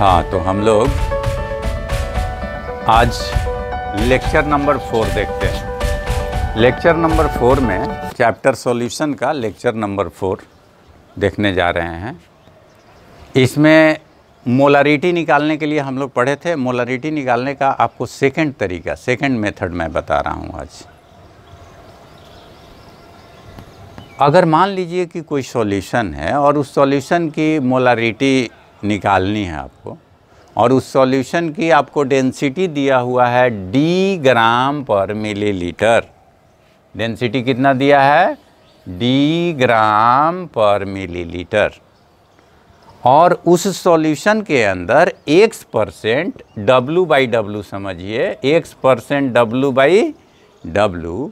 हाँ तो हम लोग आज लेक्चर नंबर फोर देखते हैं लेक्चर नंबर फोर में चैप्टर सॉल्यूशन का लेक्चर नंबर फोर देखने जा रहे हैं इसमें मोलारिटी निकालने के लिए हम लोग पढ़े थे मोलारिटी निकालने का आपको सेकंड तरीका सेकंड मेथड मैं बता रहा हूँ आज अगर मान लीजिए कि कोई सॉल्यूशन है और उस सॉल्यूशन की मोलारिटी निकालनी है आपको और उस सॉल्यूशन की आपको डेंसिटी दिया हुआ है डी ग्राम पर मिलीलीटर डेंसिटी कितना दिया है डी ग्राम पर मिलीलीटर और उस सॉल्यूशन के अंदर X percent W by W समझिए एक percent W by W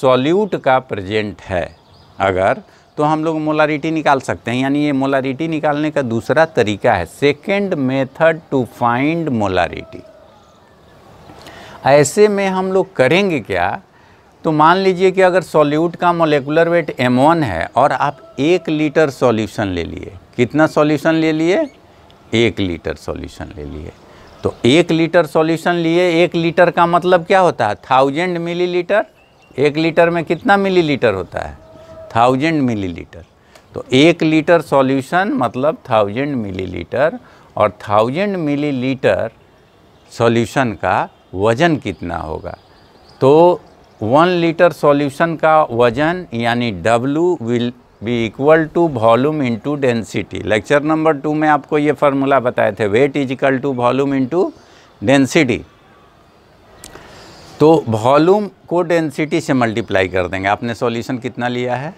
solute का प्रेजेंट है अगर तो हम लोग मोलारिटी निकाल सकते हैं यानी ये मोलारिटी निकालने का दूसरा तरीका है second method to find molarity ऐसे में हम लोग करेंगे क्या तो मान लीजिए कि अगर सॉल्यूट का मोलेकुलर वेट M1 है और आप एक लीटर सॉल्यूशन ले लिए कितना सॉल्यूशन ले लिए एक लीटर सॉल्यूशन ले लिए तो एक लीटर सॉल्यूशन लिए एक लीटर का मतलब क्या होता है थाउजेंड मिलीलीटर एक लीटर में कितना मिलीलीटर होता है थाउजेंड मिलीलीटर तो एक लीटर सॉल्यूशन मतलब थाउजेंड मिलीलीटर और थाउजेंड मिलीलीटर सॉल्यूशन का वज़न कितना होगा तो वन लीटर सॉल्यूशन का वज़न यानी W will be equal to volume into density lecture number two में आपको ये फार्मूला बताए थे weight is equal to volume into density तो वॉल्यूम को डेंसिटी से मल्टीप्लाई कर देंगे आपने सॉल्यूशन कितना लिया है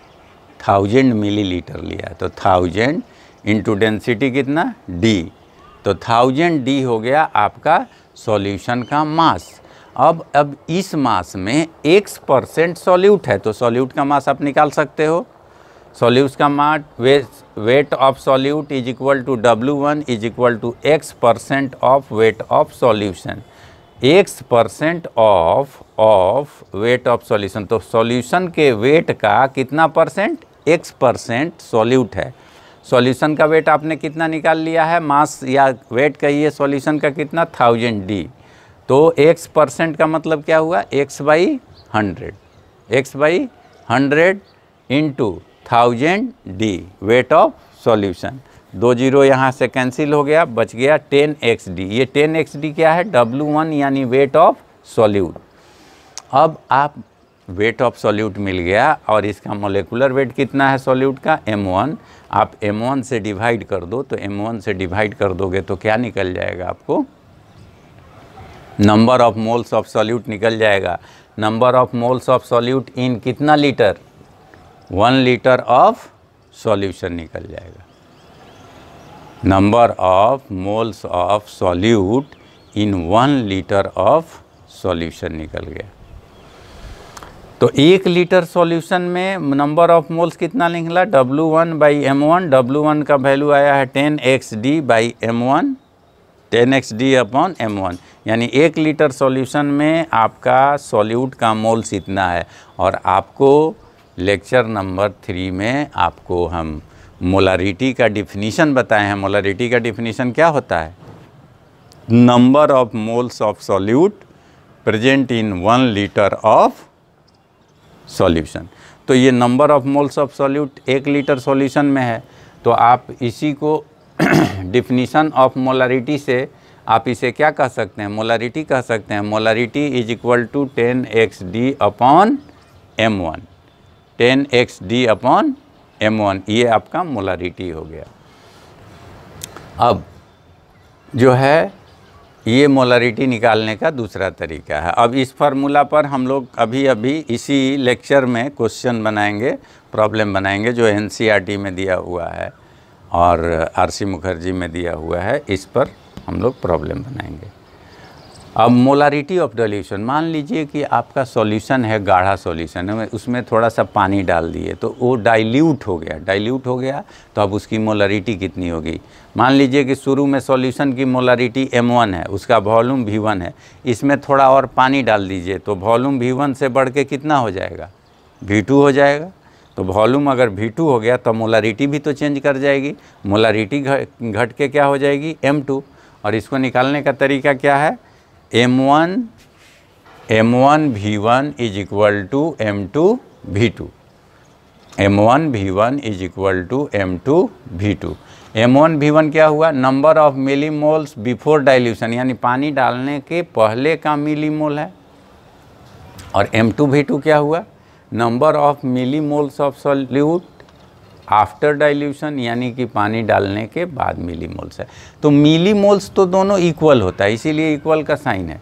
थाउजेंड मिलीलीटर लिया तो थाउजेंड इंटू डेंसिटी कितना डी तो थाउजेंड डी हो गया आपका सॉल्यूशन का मास अब अब इस मास में एक्स परसेंट सॉल्यूट है तो सॉल्यूट का मास आप निकाल सकते हो सॉल्यूट का mass weigh, weight of solute is equal to W one is equal to X percent of weight of solution X percent of of weight of solution तो solution के वेट का कितना परसेंट एक्स परसेंट सॉल्यूट है solution का weight आपने कितना निकाल लिया है मास या वेट कहिए सॉल्यूशन का कितना थाउजेंड डी तो एक्स परसेंट का मतलब क्या हुआ X by hundred X by hundred into thousand D weight of solution दो जीरो यहाँ से कैंसिल हो गया बच गया टेन एक्स डी ये टेन एक्स डी क्या है डब्लू वन यानी वेट ऑफ सॉल्यूट अब आप वेट ऑफ सॉल्यूट मिल गया और इसका मोलिकुलर वेट कितना है सॉल्यूट का M1 आप M1 से डिवाइड कर दो तो M1 से डिवाइड कर दोगे तो क्या निकल जाएगा आपको number of moles of solute निकल जाएगा number of moles of solute in कितना litre one litre of solution निकल जाएगा number of moles of solute in one litre of solution निकल गया तो एक लीटर सॉल्यूशन में नंबर ऑफ मोल्स कितना निकला W1 one by M one W one का वैल्यू आया है ten X D by M one ten X D upon M one यानी एक लीटर सॉल्यूशन में आपका सॉल्यूट का मोल्स इतना है और आपको लेक्चर नंबर थ्री में आपको हम मोलारिटी का डिफिनीशन बताए हैं मोलारिटी का डिफिनीशन क्या होता है number of moles of solute present in one litre of solution तो ये number of moles of solute एक लीटर सॉल्यूशन में है तो आप इसी को डिफिनीशन ऑफ मोलारिटी से आप इसे क्या कह सकते हैं मोलारिटी कह सकते हैं molarity is equal to ten X D upon M one ten X D upon M one ये आपका मोलारिटी हो गया अब जो है ये मोलरिटी निकालने का दूसरा तरीका है अब इस फार्मूला पर हम लोग अभी अभी इसी लेक्चर में क्वेश्चन बनाएंगे प्रॉब्लम बनाएंगे जो एन में दिया हुआ है और आरसी मुखर्जी में दिया हुआ है इस पर हम लोग प्रॉब्लम बनाएंगे अब मोलारिटी ऑफ डोल्यूशन मान लीजिए कि आपका सॉल्यूशन है गाढ़ा सॉल्यूशन है उसमें थोड़ा सा पानी डाल दिए तो वो डाइल्यूट हो गया डाइल्यूट हो गया तो अब उसकी मोलारिटी कितनी होगी मान लीजिए कि शुरू में सॉल्यूशन की मोलारिटी M1 है उसका वॉल्यूम V1 है इसमें थोड़ा और पानी डाल दीजिए तो वॉल्यूम V1 से बढ़ के कितना हो जाएगा टू हो जाएगा तो वॉल्यूम अगर टू हो गया तो मोलारिटी भी तो चेंज कर जाएगी मोलारिटी घट के क्या हो जाएगी टू और इसको निकालने का तरीका क्या है m1 m1 v1 is equal to m2 v2 m1 v1 is equal to m2 v2 m1 v1 क्या हुआ number of milli millimoles before dilution यानी पानी डालने के पहले का मिली मोल है और m2 v2 क्या हुआ number of milli millimoles of solute after dilution यानी कि पानी डालने के बाद मिली मोल्स है तो मिली मोल्स तो दोनों इक्वल होता है इसीलिए इक्वल का साइन है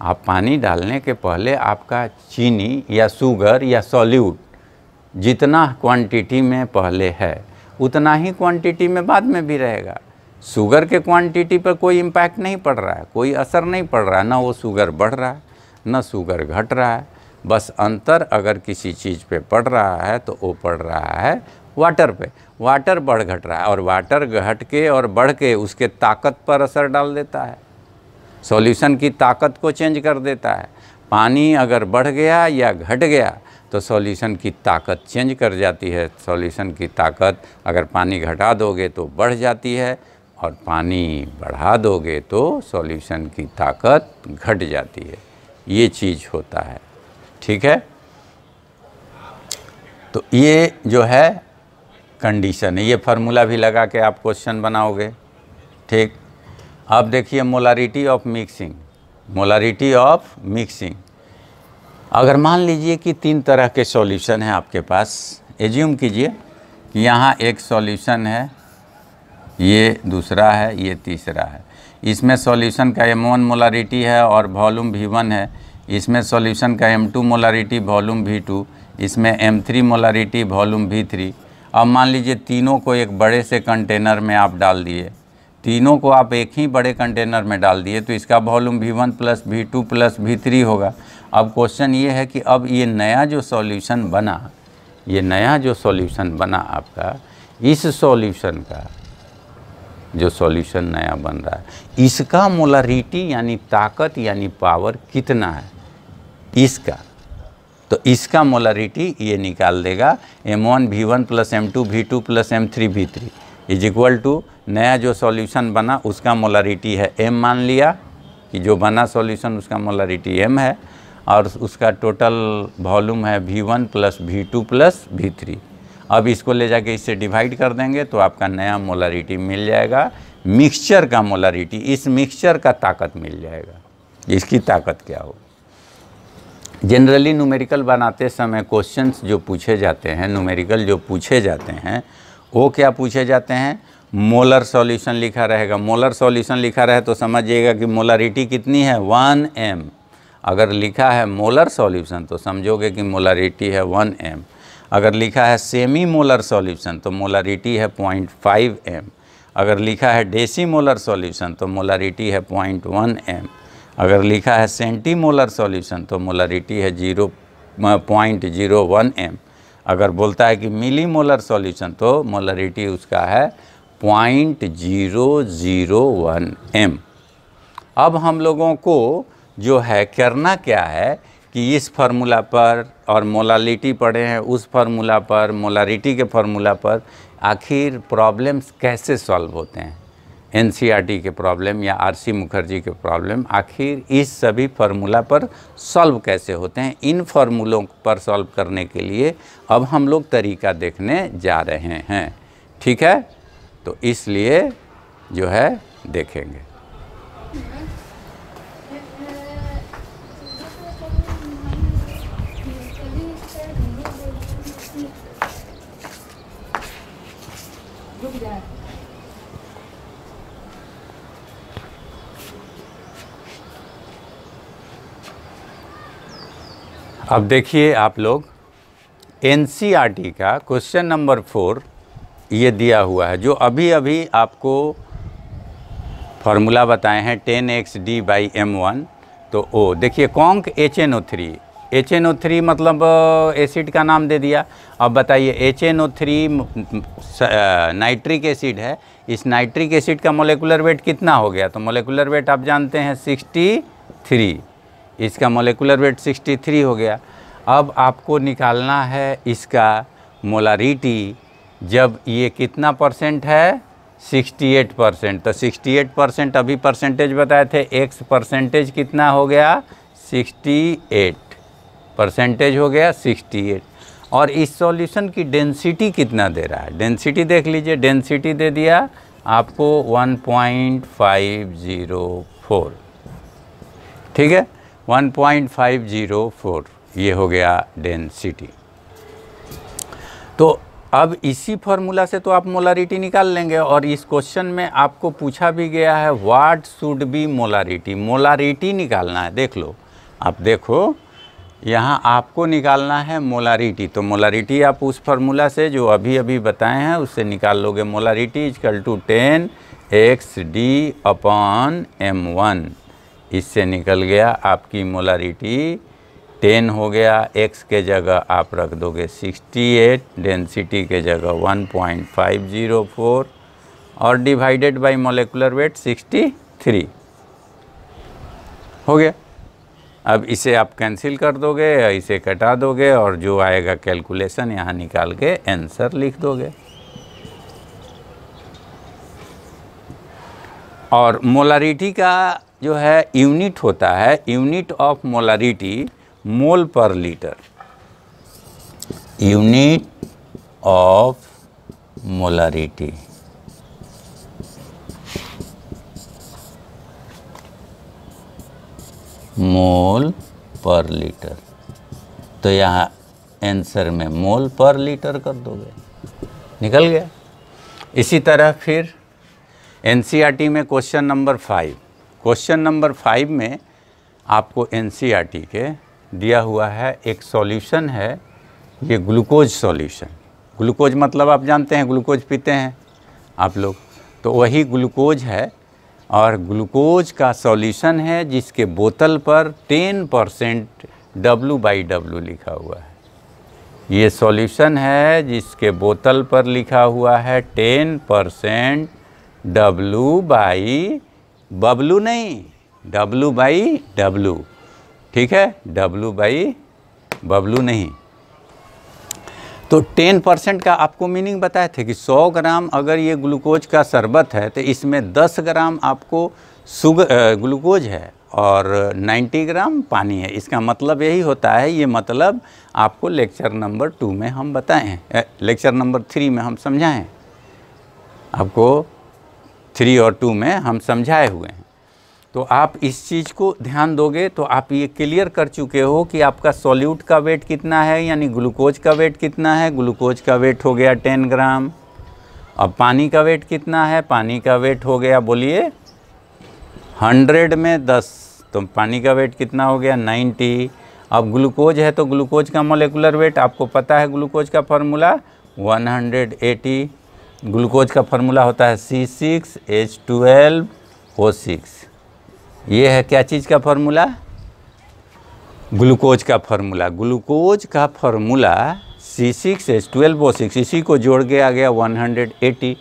आप पानी डालने के पहले आपका चीनी या शुगर या सॉल्यूट जितना क्वांटिटी में पहले है उतना ही क्वांटिटी में बाद में भी रहेगा शुगर के क्वांटिटी पर कोई इम्पैक्ट नहीं पड़ रहा है कोई असर नहीं पड़ रहा है ना वो शुगर बढ़ रहा है ना शुगर घट रहा है बस अंतर अगर किसी चीज़ पे पड़ रहा है तो वो पड़ रहा है वाटर पे वाटर बढ़ घट रहा है और वाटर घट के और बढ़ के उसके ताकत पर असर डाल देता है सॉल्यूशन की ताकत को चेंज कर देता है पानी अगर बढ़ गया या घट गया तो सॉल्यूशन की ताकत चेंज कर जाती है सॉल्यूशन की ताकत अगर पानी घटा दोगे तो बढ़ जाती है और पानी बढ़ा दोगे तो सॉल्यूशन की ताकत घट जाती है ये चीज़ होता है ठीक है तो ये जो है कंडीशन है ये फार्मूला भी लगा के आप क्वेश्चन बनाओगे ठीक अब देखिए molarity of mixing molarity of mixing अगर मान लीजिए कि तीन तरह के सॉल्यूशन हैं आपके पास एज्यूम कीजिए कि यहाँ एक सॉल्यूशन है ये दूसरा है ये तीसरा है इसमें सॉल्यूशन का एम वन मोलारिटी है और वॉल्यूम भी वन है इसमें सॉल्यूशन का M two molarity volume V two इसमें M three molarity volume V three अब मान लीजिए तीनों को एक बड़े से कंटेनर में आप डाल दिए तीनों को आप एक ही बड़े कंटेनर में डाल दिए तो इसका volume V one plus V two plus V three होगा अब क्वेश्चन ये है कि अब ये नया जो सॉल्यूशन बना ये नया जो सॉल्यूशन बना आपका इस सॉल्यूशन का जो सॉल्यूशन नया बन रहा है इसका मोलारिटी यानी ताकत यानी पावर कितना है इसका तो इसका मोलारिटी ये निकाल देगा M one V one plus M two V two plus M three V three is equal to नया जो सॉल्यूशन बना उसका मोलारिटी है एम मान लिया कि जो बना सॉल्यूशन उसका मोलारिटी एम है और उसका टोटल वॉल्यूम है V one plus V two plus V three अब इसको ले जाके इससे डिवाइड कर देंगे तो आपका नया मोलारिटी मिल जाएगा मिक्सचर का मोलारिटी इस मिक्सचर का ताकत मिल जाएगा इसकी ताकत क्या होगी जनरली न्यूमेरिकल बनाते समय क्वेश्चंस जो पूछे जाते हैं न्यूमेरिकल जो पूछे जाते हैं वो क्या पूछे जाते हैं मोलर सॉल्यूशन लिखा रहेगा मोलर सॉल्यूशन लिखा रहे तो समझिएगा कि मोलारिटी कितनी है वन एम अगर लिखा है मोलर सॉल्यूशन तो समझोगे कि मोलारिटी है वन एम अगर लिखा है सेमी मोलर सॉल्यूशन तो मोलारिटी है पॉइंट फाइव एम अगर लिखा है डेसी मोलर सॉल्यूशन तो मोलारिटी है पॉइंट वन एम अगर लिखा है सेंटीमोलर सॉल्यूशन तो मोलरिटी है zero point zero one M अगर बोलता है कि मिली मोलर सॉल्यूशन तो मोलरिटी उसका है point zero zero one M अब हम लोगों को जो है करना क्या है कि इस फार्मूला पर और मोलालिटी पढ़े हैं उस फार्मूला पर मोलारिटी के फार्मूला पर आखिर प्रॉब्लम्स कैसे सॉल्व होते हैं एनसीईआरटी के प्रॉब्लम या आरसी मुखर्जी के प्रॉब्लम आखिर इस सभी फार्मूला पर सॉल्व कैसे होते हैं इन फार्मूलों पर सॉल्व करने के लिए अब हम लोग तरीका देखने जा रहे हैं ठीक है तो इसलिए जो है देखेंगे अब देखिए आप लोग एन e का क्वेश्चन नंबर फोर ये दिया हुआ है जो अभी अभी आपको फॉर्मूला बताए हैं ten X D by M one तो ओ देखिए conc H N O three H N O three मतलब एसिड का नाम दे दिया अब बताइए H N O three nitric acid है इस नाइट्रिक एसिड का मोलिकुलर वेट कितना हो गया तो मोलिकुलर वेट आप जानते हैं सिक्सटी थ्री इसका मोलिकुलर वेट 63 हो गया अब आपको निकालना है इसका मोलारिटी जब ये कितना परसेंट है 68 परसेंट तो 68 परसेंट अभी परसेंटेज बताए थे एक्स परसेंटेज कितना हो गया 68 परसेंटेज हो गया 68 और इस सॉल्यूशन की डेंसिटी कितना दे रहा है डेंसिटी देख लीजिए डेंसिटी दे दिया आपको 1.504 ठीक है 1.504 ये हो गया डेंसिटी तो अब इसी फार्मूला से तो आप मोलारिटी निकाल लेंगे और इस क्वेश्चन में आपको पूछा भी गया है what should be molarity molarity निकालना है देख लो आप देखो यहाँ आपको निकालना है मोलारिटी तो मोलारिटी आप उस फार्मूला से जो अभी अभी बताए हैं उससे निकाल लोगे molarity is equal to ten X D upon M one इससे निकल गया आपकी मोलारिटी टेन हो गया एक्स के जगह आप रख दोगे 68 डेंसिटी के जगह 1.504 और डिवाइडेड बाय मोलिकुलर वेट 63 हो गया अब इसे आप कैंसिल कर दोगे या इसे कटा दोगे और जो आएगा कैलकुलेशन यहाँ निकाल के आंसर लिख दोगे और मोलारिटी का जो है यूनिट होता है unit of molarity mole per litre unit of molarity mole per litre तो यहाँ आंसर में मोल पर लीटर कर दोगे निकल गया इसी तरह फिर एनसीईआरटी e में question number five question number five में आपको एन e के दिया हुआ है एक सॉल्यूशन है ये ग्लूकोज सॉल्यूशन ग्लूकोज मतलब आप जानते हैं ग्लूकोज पीते हैं आप लोग तो वही ग्लूकोज है और ग्लूकोज का सॉल्यूशन है जिसके बोतल पर 10 परसेंट डब्लू बाई डब्लू लिखा हुआ है ये सॉल्यूशन है जिसके बोतल पर लिखा हुआ है 10 परसेंट डब्लू बाई बबलू नहीं डब्लू बाई डब्लू ठीक है डब्लू बाई बबलू नहीं तो 10 परसेंट का आपको मीनिंग बताए थे कि 100 ग्राम अगर ये ग्लूकोज का शरबत है तो इसमें 10 ग्राम आपको सुग ग्लूकोज है और 90 ग्राम पानी है इसका मतलब यही होता है ये मतलब आपको लेक्चर नंबर टू में हम बताएं लेक्चर नंबर थ्री में हम समझाएं आपको थ्री और टू में हम समझाए हुए हैं तो आप इस चीज़ को ध्यान दोगे तो आप ये क्लियर कर चुके हो कि आपका सॉल्यूट का वेट कितना है यानी ग्लूकोज का वेट कितना है ग्लूकोज का वेट हो गया टेन ग्राम अब पानी का वेट कितना है पानी का वेट हो गया बोलिए हंड्रेड में दस तो पानी का वेट कितना हो गया नाइन्टी अब ग्लूकोज है तो ग्लूकोज का मोलिकुलर वेट आपको पता है ग्लूकोज का formula one hundred eighty glucose का फार्मूला होता है C six H twelve O six ये है क्या चीज़ का फॉर्मूला ग्लूकोज का फार्मूला ग्लूकोज का formula C six H twelve O six इसी को जोड़ के आ गया वन हंड्रेड एटी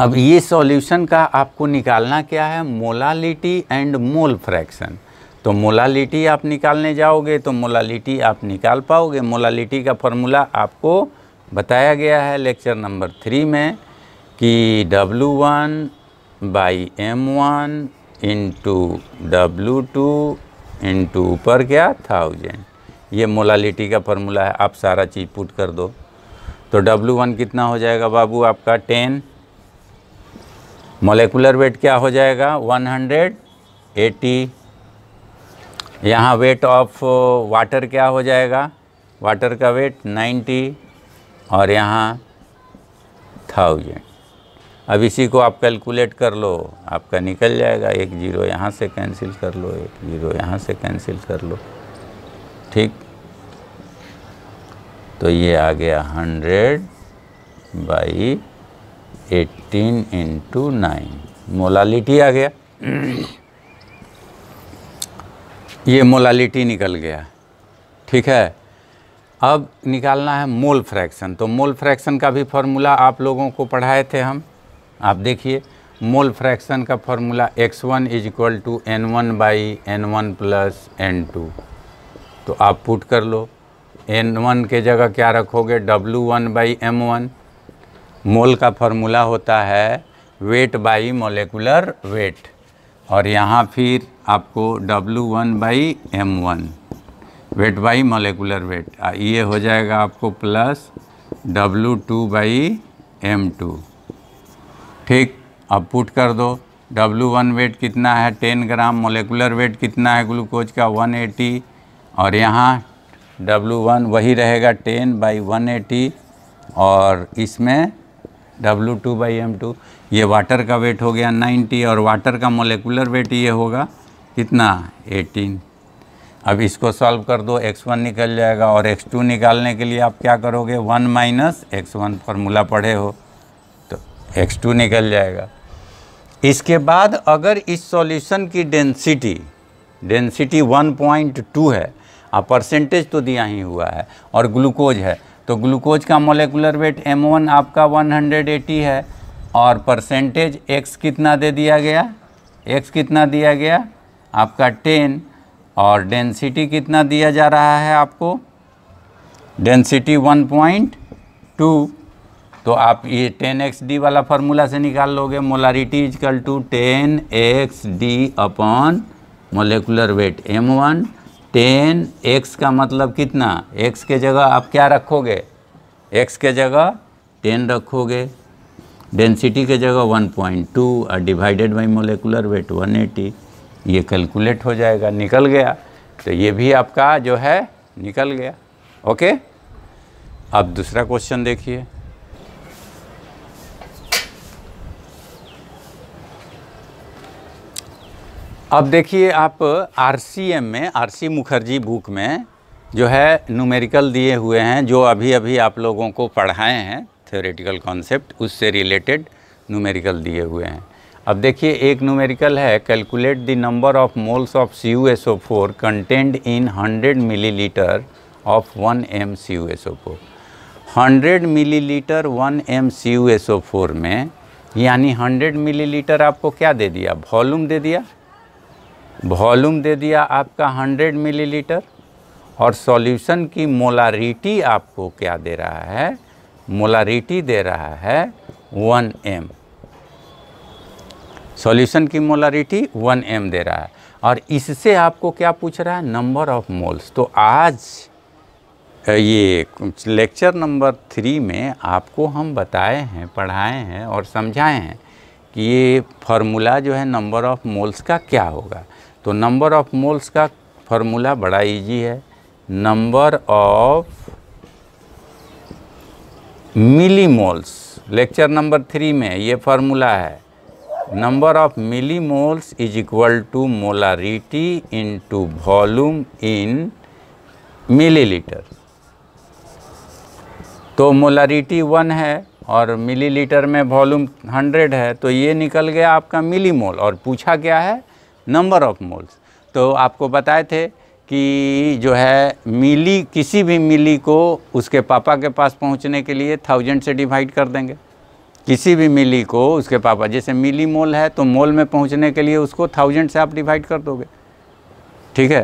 अब ये सॉल्यूशन का आपको निकालना क्या है मोलालिटी एंड मोल फ्रैक्शन तो मोलालिटी आप निकालने जाओगे तो मोलालिटी आप निकाल पाओगे मोलालिटी का फॉर्मूला आपको बताया गया है लेक्चर नंबर थ्री में कि W1 one by M one into W two into ऊपर क्या थाउजेंड ये मोलालिटी का फॉर्मूला है आप सारा चीज़ पुट कर दो तो डब्लू वन कितना हो जाएगा बाबू आपका टेन मोलिकुलर वेट क्या हो जाएगा वन हंड्रेड एटी यहाँ वेट ऑफ वाटर क्या हो जाएगा वाटर का वेट नाइन्टी और यहाँ थाउजेंड अब इसी को आप कैलकुलेट कर लो आपका निकल जाएगा एक जीरो यहाँ से कैंसिल कर लो एक जीरो यहाँ से कैंसिल कर लो ठीक तो ये आ गया hundred by eighteen into nine molality आ गया ये मोलालिटी निकल गया ठीक है अब निकालना है मोल फ्रैक्शन तो मोल फ्रैक्शन का भी फॉर्मूला आप लोगों को पढ़ाए थे हम आप देखिए मोल फ्रैक्शन का formula x1 one is equal to N one by N one plus N two तो आप पुट कर लो एन वन के जगह क्या रखोगे W one by M one mole का फार्मूला होता है वेट बाई मोलिकुलर वेट और यहाँ फिर आपको w1 one by M one weight by molecular weight ये हो जाएगा आपको plus W two by M two ठीक अब पुट कर दो डब्लू वन वेट कितना है टेन ग्राम मोलिकुलर वेट कितना है ग्लूकोज का वन एटी और यहाँ डब्लू वन वही रहेगा टेन बाई वन एटी और इसमें W two by M two ये वाटर का वेट हो गया नाइन्टी और वाटर का मोलिकुलर वेट ये होगा कितना एटीन अब इसको सॉल्व कर दो x1 निकल जाएगा और x2 निकालने के लिए आप क्या करोगे 1 माइनस एक्स वन फॉर्मूला पढ़े हो तो x2 निकल जाएगा इसके बाद अगर इस सॉल्यूशन की डेंसिटी डेंसिटी 1.2 है और परसेंटेज तो दिया ही हुआ है और ग्लूकोज है तो ग्लूकोज का मोलिकुलर वेट M1 आपका 180 है और परसेंटेज x कितना दे दिया गया x कितना दिया गया आपका टेन और डेंसिटी कितना दिया जा रहा है आपको डेंसिटी 1.2 तो आप ये टेन एक्स डी वाला फार्मूला से निकाल लोगे molarity is equal to ten X D upon molecular weight M one ten X का मतलब कितना एक्स के जगह आप क्या रखोगे एक्स के जगह टेन रखोगे डेंसिटी के जगह 1.2 और डिवाइडेड बाई मोलिकुलर वेट 180 ये कैलकुलेट हो जाएगा निकल गया तो ये भी आपका जो है निकल गया ओके अब दूसरा क्वेश्चन देखिए अब देखिए आप आरसीएम में आरसी मुखर्जी बुक में जो है न्यूमेरिकल दिए हुए हैं जो अभी अभी आप लोगों को पढ़ाए हैं थ्योरेटिकल कॉन्सेप्ट उससे रिलेटेड न्यूमेरिकल दिए हुए हैं अब देखिए एक न्यूमेरिकल है calculate the number of moles of C U S O four contained in hundred millilitre of one M C U S O four hundred millilitre one M C U S O four में यानी hundred milli litre आपको क्या दे दिया volume दे दिया volume दे दिया आपका हंड्रेड मिली लीटर और सॉल्यूशन की मोलारिटी आपको क्या दे रहा है मोलारिटी दे रहा है वन एम सॉल्यूशन की मोलारिटी वन एम दे रहा है और इससे आपको क्या पूछ रहा है नंबर ऑफ मोल्स तो आज ये लेक्चर नंबर थ्री में आपको हम बताए हैं पढ़ाए हैं और समझाए हैं कि ये फार्मूला जो है नंबर ऑफ मोल्स का क्या होगा तो नंबर ऑफ मोल्स का फार्मूला बड़ा इजी है number of milli millimoles lecture number three में ये फार्मूला है number of millimoles is equal to molarity into volume in millilitre तो मोलारिटी वन है और मिलीलीटर में वॉल्यूम हंड्रेड है तो ये निकल गया आपका मिली मोल और पूछा क्या है नंबर ऑफ मोल्स तो आपको बताए थे कि जो है मिली किसी भी मिली को उसके पापा के पास पहुंचने के लिए थाउजेंड से डिवाइड कर देंगे किसी भी मिली को उसके पापा जैसे मिली मोल है तो मोल में पहुंचने के लिए उसको थाउजेंड से आप डिवाइड कर दोगे ठीक है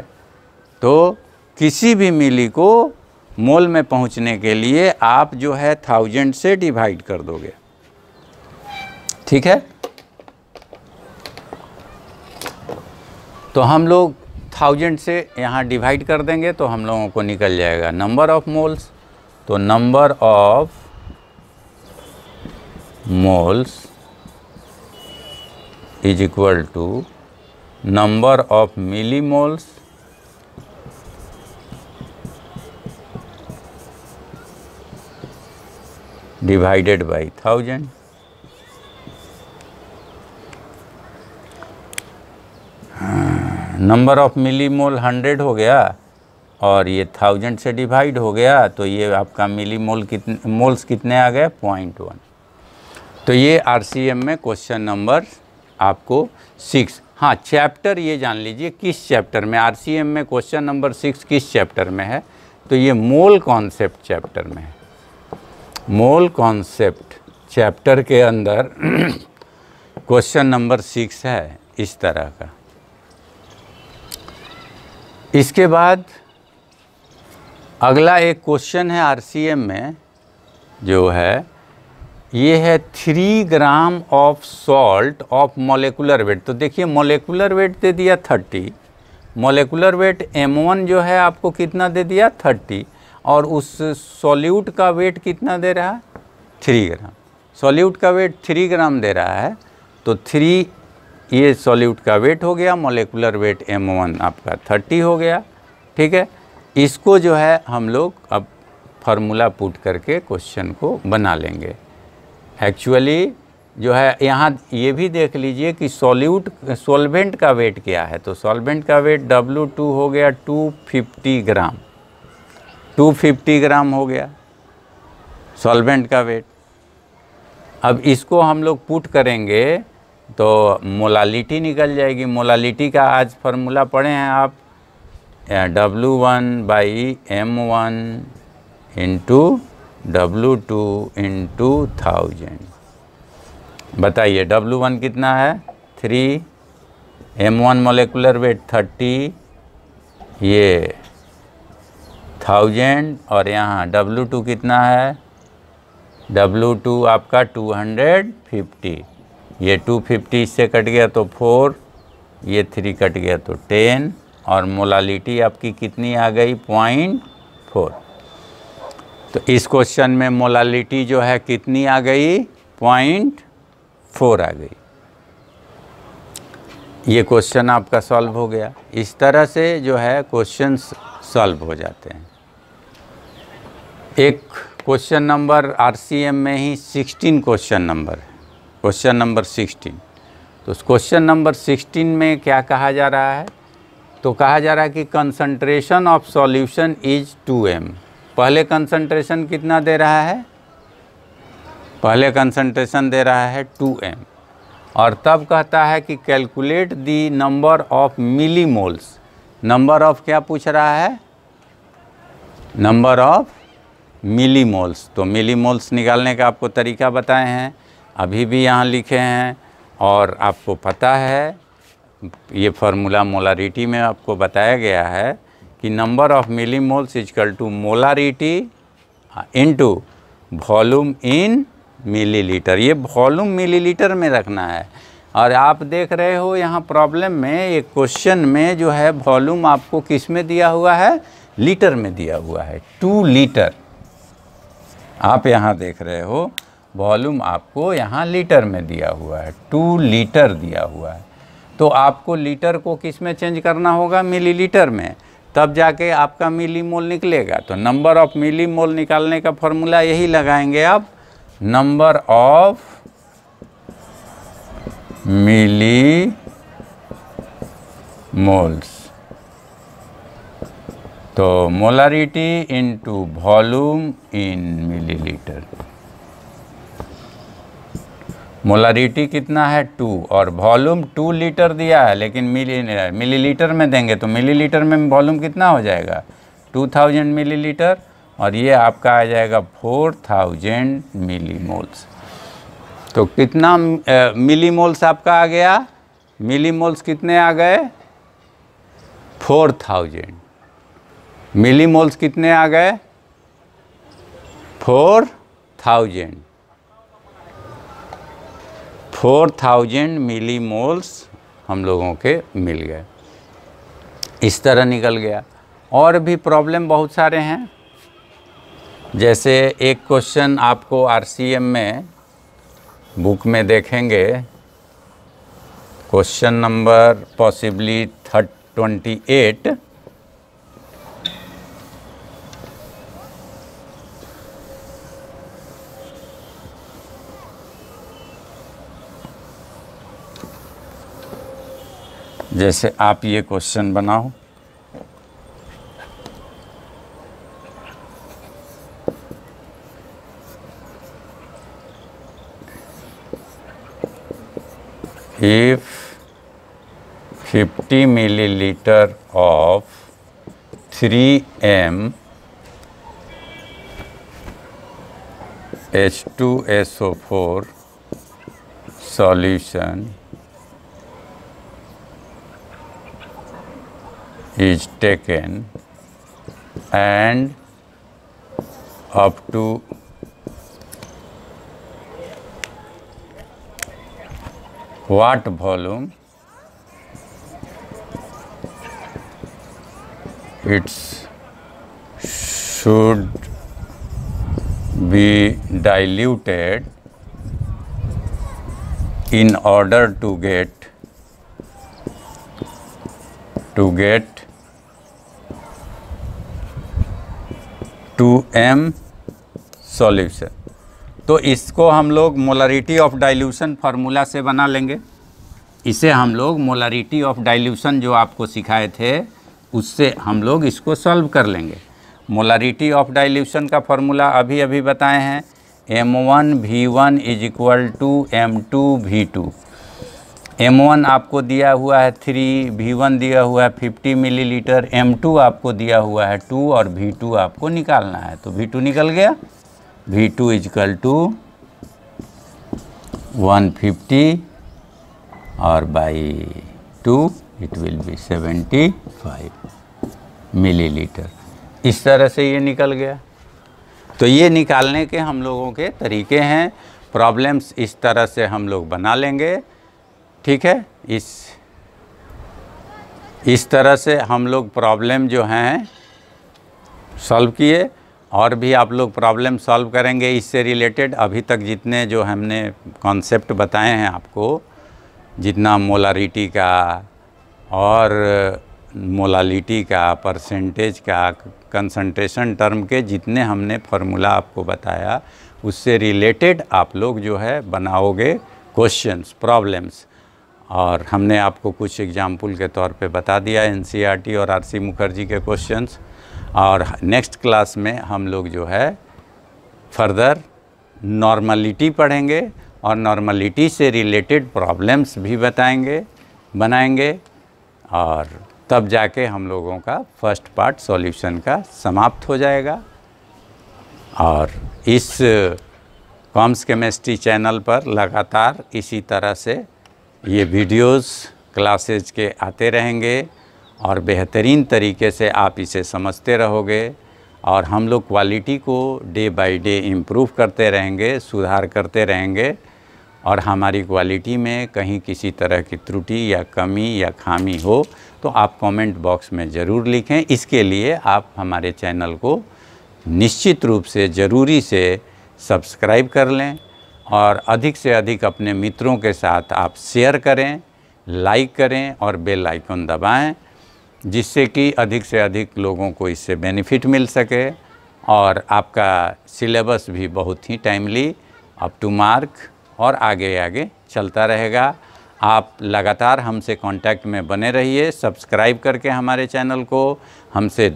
तो किसी भी मिली को मोल में पहुंचने के लिए आप जो है थाउजेंड से डिवाइड कर दोगे ठीक है तो हम लोग थाउजेंड से यहाँ डिवाइड कर देंगे तो हम लोगों को निकल जाएगा नंबर ऑफ मोल्स तो number of moles is equal to number of millimoles divided by 1000 number of mole hundred हो गया और ये थाउजेंड से डिवाइड हो गया तो ये आपका मिली मोल कितने मोल्स कितने आ गए पॉइंट वन तो ये आरसीएम में क्वेश्चन नंबर आपको सिक्स हाँ चैप्टर ये जान लीजिए किस चैप्टर में आरसीएम में क्वेश्चन नंबर सिक्स किस चैप्टर में है तो ये मोल कॉन्सेप्ट चैप्टर में है मोल कॉन्सेप्ट चैप्टर के अंदर क्वेश्चन नंबर सिक्स है इस तरह का इसके बाद अगला एक क्वेश्चन है आरसीएम में जो है ये है three gram of salt of molecular weight तो देखिए मोलिकुलर वेट दे दिया thirty molecular weight M one जो है आपको कितना दे दिया थर्टी और उस सॉल्यूट का वेट कितना दे रहा है थ्री ग्राम सॉल्यूट का वेट थ्री ग्राम दे रहा है तो थ्री ये सॉल्यूट का वेट हो गया मोलिकुलर वेट एम वन आपका थर्टी हो गया ठीक है इसको जो है हम लोग अब फार्मूला पुट करके क्वेश्चन को बना लेंगे एक्चुअली जो है यहाँ ये भी देख लीजिए कि सॉल्यूट सॉल्वेंट का वेट क्या है तो सॉल्वेंट का वेट डब्लू टू हो गया two fifty gram two fifty gram हो गया सॉल्वेंट का वेट अब इसको हम लोग पुट करेंगे तो मोलालिटी निकल जाएगी मोलालिटी का आज फार्मूला पढ़े हैं आप W one by M one into W2 in two thousand बताइए W1 कितना है three M one molecular weight thirty ये थाउजेंड और यहाँ डब्लू टू कितना है डब्लू टू आपका टू हंड्रेड फिफ्टी ये टू फिफ्टी इससे कट गया तो फोर ये थ्री कट गया तो टेन और मोलालिटी आपकी कितनी आ गई पॉइंट फोर तो इस क्वेश्चन में मोलालिटी जो है कितनी आ गई पॉइंट फोर आ गई ये क्वेश्चन आपका सॉल्व हो गया इस तरह से जो है क्वेश्चन सॉल्व हो जाते हैं एक क्वेश्चन नंबर आरसीएम में ही सिक्सटीन क्वेश्चन नंबर है क्वेश्चन नंबर सिक्सटीन तो उस क्वेश्चन नंबर सिक्सटीन में क्या कहा जा रहा है तो कहा जा रहा है कि concentration of solution is two M पहले कंसंट्रेशन कितना दे रहा है पहले कंसंट्रेशन दे रहा है टू एम और तब कहता है कि calculate the number of milli moles number of क्या पूछ रहा है नंबर ऑफ मिली मोल्स तो मिली मोल्स निकालने का आपको तरीका बताए हैं अभी भी यहाँ लिखे हैं और आपको पता है ये फार्मूला मोलारिटी में आपको बताया गया है कि number of millimoles is equal to molarity into volume in millilitre ये वॉल्यूम मिलीलीटर में रखना है और आप देख रहे हो यहाँ प्रॉब्लम में एक क्वेश्चन में जो है वॉल्यूम आपको किस में दिया हुआ है लीटर में दिया हुआ है टू लीटर आप यहाँ देख रहे हो वॉल्यूम आपको यहाँ लीटर में दिया हुआ है टू लीटर दिया हुआ है तो आपको लीटर को किस में चेंज करना होगा मिलीलीटर में तब जाके आपका मिली मोल निकलेगा तो नंबर ऑफ मिली मोल निकालने का फॉर्मूला यही लगाएंगे आप नंबर ऑफ मिली मोल्स तो molarity into volume in millilitre molarity कितना है टू और वॉल्यूम टू लीटर दिया है लेकिन मिली लीटर में देंगे तो लीटर में वॉल्यूम कितना हो जाएगा टू थाउजेंड लीटर और ये आपका आ जाएगा फोर थाउजेंड मिली मोल्स तो कितना मिली मोल्स आपका आ गया मिली मोल्स कितने आ गए फोर थाउजेंड मिली मोल्स कितने आ गए four thousand four thousand milli moles हम लोगों के मिल गए इस तरह निकल गया और भी प्रॉब्लम बहुत सारे हैं जैसे एक क्वेश्चन आपको आरसीएम में बुक में देखेंगे question number possibly thirty twenty eight जैसे आप ये क्वेश्चन बनाओ if 50 millilitre of M H two S O four solution is taken and up to what volume it should be diluted in order to get to get two M solution तो इसको हम लोग molarity of dilution formula से बना लेंगे इसे हम लोग मोलारिटी ऑफ डाइल्यूशन जो आपको सिखाए थे उससे हम लोग इसको सॉल्व कर लेंगे मोलारिटी ऑफ डाइल्यूशन का फार्मूला अभी अभी बताए हैं M one V one is equal to M two V two M one आपको दिया हुआ है थ्री वी वन दिया हुआ है लीटर मिलीलीटर टू आपको दिया हुआ है टू और टू आपको निकालना है तो टू निकल गया V two is equal to one fifty और by two it will be seventy milli millilitre इस तरह से ये निकल गया तो ये निकालने के हम लोगों के तरीके हैं प्रॉब्लम्स इस तरह से हम लोग बना लेंगे ठीक है इस इस तरह से हम लोग प्रॉब्लम जो हैं सॉल्व किए और भी आप लोग प्रॉब्लम सॉल्व करेंगे इससे रिलेटेड अभी तक जितने जो हमने कॉन्सेप्ट बताए हैं आपको जितना मोलारिटी का और मोलालिटी का परसेंटेज का कंसंट्रेशन टर्म के जितने हमने फार्मूला आपको बताया उससे रिलेटेड आप लोग जो है बनाओगे क्वेश्चंस प्रॉब्लम्स और हमने आपको कुछ एग्जाम्पल के तौर पे बता दिया एन e और सी मुखर्जी के क्वेश्चंस और नेक्स्ट क्लास में हम लोग जो है फर्दर नॉर्मलिटी पढ़ेंगे और नॉर्मलिटी से रिलेटेड प्रॉब्लम्स भी बताएंगे बनाएंगे और तब जाके हम लोगों का फर्स्ट पार्ट सॉल्यूशन का समाप्त हो जाएगा और इस कॉम्स केमिस्ट्री चैनल पर लगातार इसी तरह से ये वीडियोस क्लासेज के आते रहेंगे और बेहतरीन तरीके से आप इसे समझते रहोगे और हम लोग क्वालिटी को डे बाय डे इम्प्रूव करते रहेंगे सुधार करते रहेंगे और हमारी क्वालिटी में कहीं किसी तरह की त्रुटि या कमी या खामी हो तो आप कमेंट बॉक्स में ज़रूर लिखें इसके लिए आप हमारे चैनल को निश्चित रूप से ज़रूरी से सब्सक्राइब कर लें और अधिक से अधिक अपने मित्रों के साथ आप शेयर करें लाइक करें और बेल आइकन दबाएं जिससे कि अधिक से अधिक लोगों को इससे बेनिफिट मिल सके और आपका सिलेबस भी बहुत ही टाइमली अप टू मार्क और आगे आगे चलता रहेगा आप लगातार हमसे कांटेक्ट में बने रहिए सब्सक्राइब करके हमारे चैनल को हमसे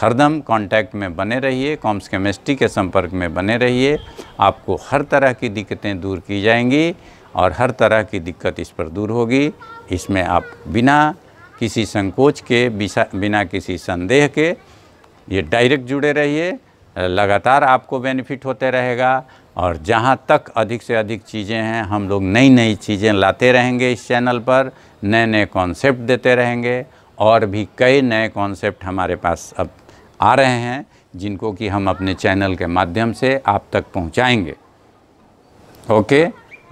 हरदम कांटेक्ट में बने रहिए कॉम्स केमिस्ट्री के संपर्क में बने रहिए आपको हर तरह की दिक्कतें दूर की जाएंगी और हर तरह की दिक्कत इस पर दूर होगी इसमें आप बिना किसी संकोच के बिना किसी संदेह के ये डायरेक्ट जुड़े रहिए लगातार आपको बेनिफिट होते रहेगा और जहाँ तक अधिक से अधिक चीज़ें हैं हम लोग नई नई चीज़ें लाते रहेंगे इस चैनल पर नए नए कॉन्सेप्ट देते रहेंगे और भी कई नए कॉन्सेप्ट हमारे पास अब आ रहे हैं जिनको कि हम अपने चैनल के माध्यम से आप तक पहुंचाएंगे। ओके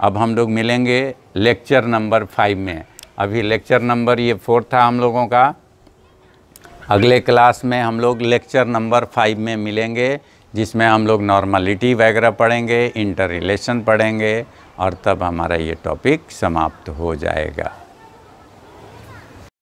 अब हम लोग मिलेंगे लेक्चर नंबर फाइव में अभी लेक्चर नंबर ये फोर था हम लोगों का अगले क्लास में हम लोग लेक्चर नंबर फाइव में मिलेंगे जिसमें हम लोग नॉर्मलिटी वगैरह पढ़ेंगे इंटर रिलेशन पढ़ेंगे और तब हमारा ये टॉपिक समाप्त हो जाएगा